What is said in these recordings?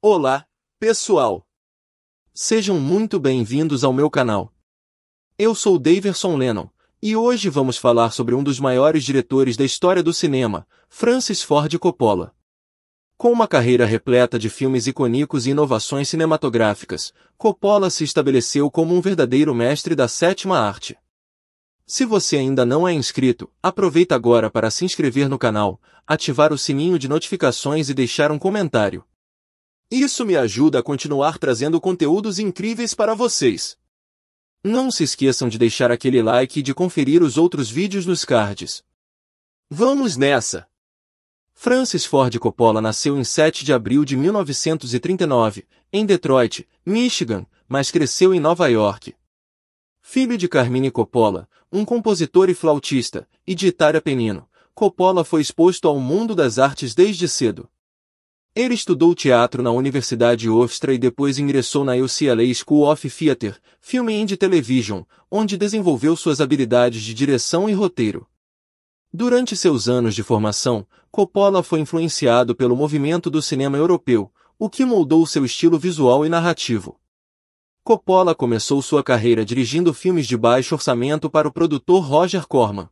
Olá, pessoal! Sejam muito bem-vindos ao meu canal. Eu sou Daverson Lennon, e hoje vamos falar sobre um dos maiores diretores da história do cinema, Francis Ford Coppola. Com uma carreira repleta de filmes icônicos e inovações cinematográficas, Coppola se estabeleceu como um verdadeiro mestre da sétima arte. Se você ainda não é inscrito, aproveita agora para se inscrever no canal, ativar o sininho de notificações e deixar um comentário isso me ajuda a continuar trazendo conteúdos incríveis para vocês. Não se esqueçam de deixar aquele like e de conferir os outros vídeos nos cards. Vamos nessa! Francis Ford Coppola nasceu em 7 de abril de 1939, em Detroit, Michigan, mas cresceu em Nova York. Filho de Carmine Coppola, um compositor e flautista, e de Itália Penino, Coppola foi exposto ao mundo das artes desde cedo. Ele estudou teatro na Universidade Ofstra e depois ingressou na UCLA School of Theater, Film and Television, onde desenvolveu suas habilidades de direção e roteiro. Durante seus anos de formação, Coppola foi influenciado pelo movimento do cinema europeu, o que moldou seu estilo visual e narrativo. Coppola começou sua carreira dirigindo filmes de baixo orçamento para o produtor Roger Corman.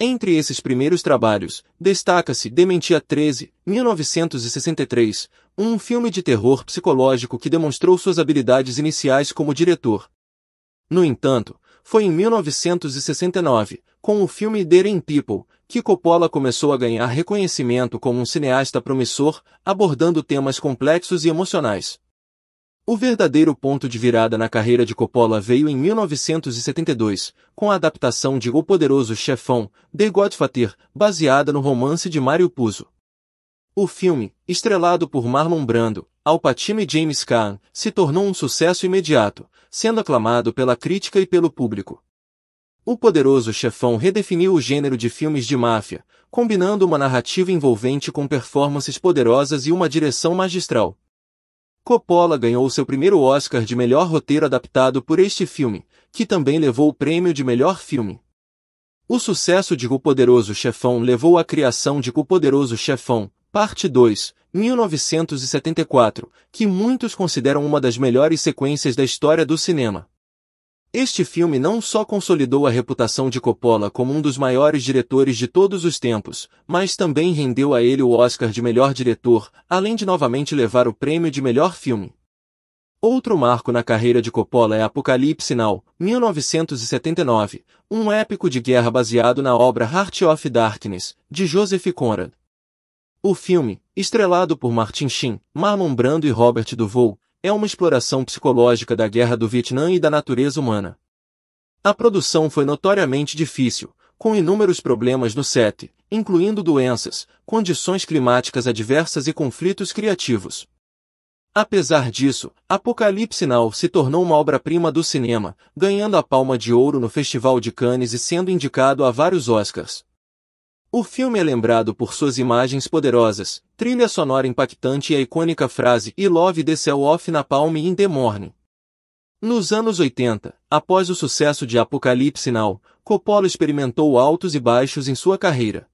Entre esses primeiros trabalhos, destaca-se Dementia 13, 1963, um filme de terror psicológico que demonstrou suas habilidades iniciais como diretor. No entanto, foi em 1969, com o filme Daring People, que Coppola começou a ganhar reconhecimento como um cineasta promissor, abordando temas complexos e emocionais. O verdadeiro ponto de virada na carreira de Coppola veio em 1972, com a adaptação de O Poderoso Chefão, The Godfather, baseada no romance de Mario Puzo. O filme, estrelado por Marlon Brando, Al Pacino e James Caan, se tornou um sucesso imediato, sendo aclamado pela crítica e pelo público. O Poderoso Chefão redefiniu o gênero de filmes de máfia, combinando uma narrativa envolvente com performances poderosas e uma direção magistral. Coppola ganhou seu primeiro Oscar de melhor roteiro adaptado por este filme, que também levou o prêmio de melhor filme. O sucesso de O Poderoso Chefão levou à criação de O Poderoso Chefão, Parte 2, 1974, que muitos consideram uma das melhores sequências da história do cinema. Este filme não só consolidou a reputação de Coppola como um dos maiores diretores de todos os tempos, mas também rendeu a ele o Oscar de melhor diretor, além de novamente levar o prêmio de melhor filme. Outro marco na carreira de Coppola é Apocalipse Now, 1979, um épico de guerra baseado na obra Heart of Darkness, de Joseph Conrad. O filme, estrelado por Martin Sheen, Marlon Brando e Robert Duvall, é uma exploração psicológica da guerra do Vietnã e da natureza humana. A produção foi notoriamente difícil, com inúmeros problemas no set, incluindo doenças, condições climáticas adversas e conflitos criativos. Apesar disso, Apocalipse Now se tornou uma obra-prima do cinema, ganhando a Palma de Ouro no Festival de Cannes e sendo indicado a vários Oscars. O filme é lembrado por suas imagens poderosas, trilha sonora impactante e a icônica frase I love the cell off na palm in the morning. Nos anos 80, após o sucesso de Apocalipse Now, Coppola experimentou altos e baixos em sua carreira.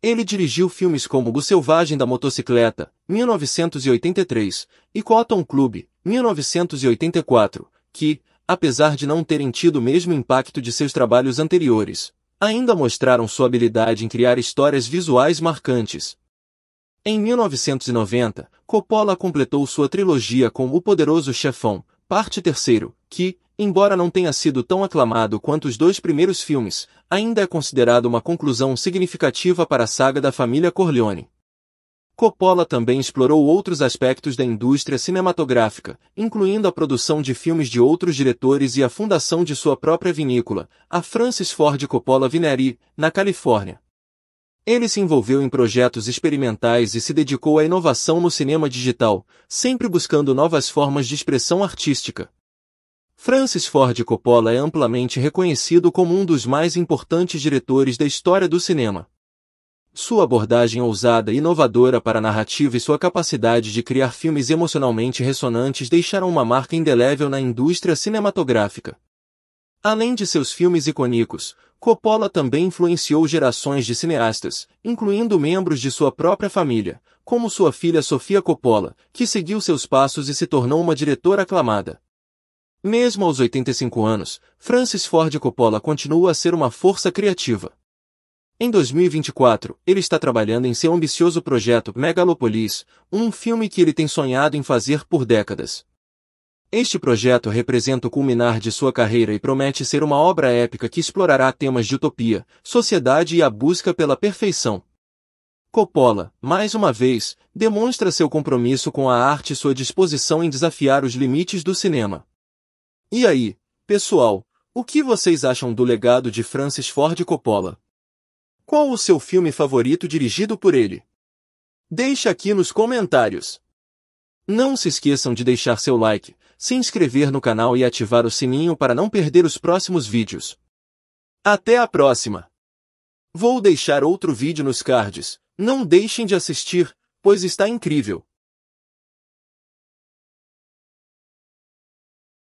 Ele dirigiu filmes como O Selvagem da Motocicleta, 1983, e Cotton Club, 1984, que, apesar de não terem tido o mesmo impacto de seus trabalhos anteriores, ainda mostraram sua habilidade em criar histórias visuais marcantes. Em 1990, Coppola completou sua trilogia com O Poderoso Chefão, parte 3, que, embora não tenha sido tão aclamado quanto os dois primeiros filmes, ainda é considerado uma conclusão significativa para a saga da família Corleone. Coppola também explorou outros aspectos da indústria cinematográfica, incluindo a produção de filmes de outros diretores e a fundação de sua própria vinícola, a Francis Ford Coppola Vinery, na Califórnia. Ele se envolveu em projetos experimentais e se dedicou à inovação no cinema digital, sempre buscando novas formas de expressão artística. Francis Ford Coppola é amplamente reconhecido como um dos mais importantes diretores da história do cinema. Sua abordagem ousada e inovadora para a narrativa e sua capacidade de criar filmes emocionalmente ressonantes deixaram uma marca indelével na indústria cinematográfica. Além de seus filmes icônicos, Coppola também influenciou gerações de cineastas, incluindo membros de sua própria família, como sua filha Sofia Coppola, que seguiu seus passos e se tornou uma diretora aclamada. Mesmo aos 85 anos, Francis Ford Coppola continua a ser uma força criativa. Em 2024, ele está trabalhando em seu ambicioso projeto Megalopolis, um filme que ele tem sonhado em fazer por décadas. Este projeto representa o culminar de sua carreira e promete ser uma obra épica que explorará temas de utopia, sociedade e a busca pela perfeição. Coppola, mais uma vez, demonstra seu compromisso com a arte e sua disposição em desafiar os limites do cinema. E aí, pessoal, o que vocês acham do legado de Francis Ford Coppola? Qual o seu filme favorito dirigido por ele? Deixe aqui nos comentários. Não se esqueçam de deixar seu like, se inscrever no canal e ativar o sininho para não perder os próximos vídeos. Até a próxima! Vou deixar outro vídeo nos cards, não deixem de assistir, pois está incrível!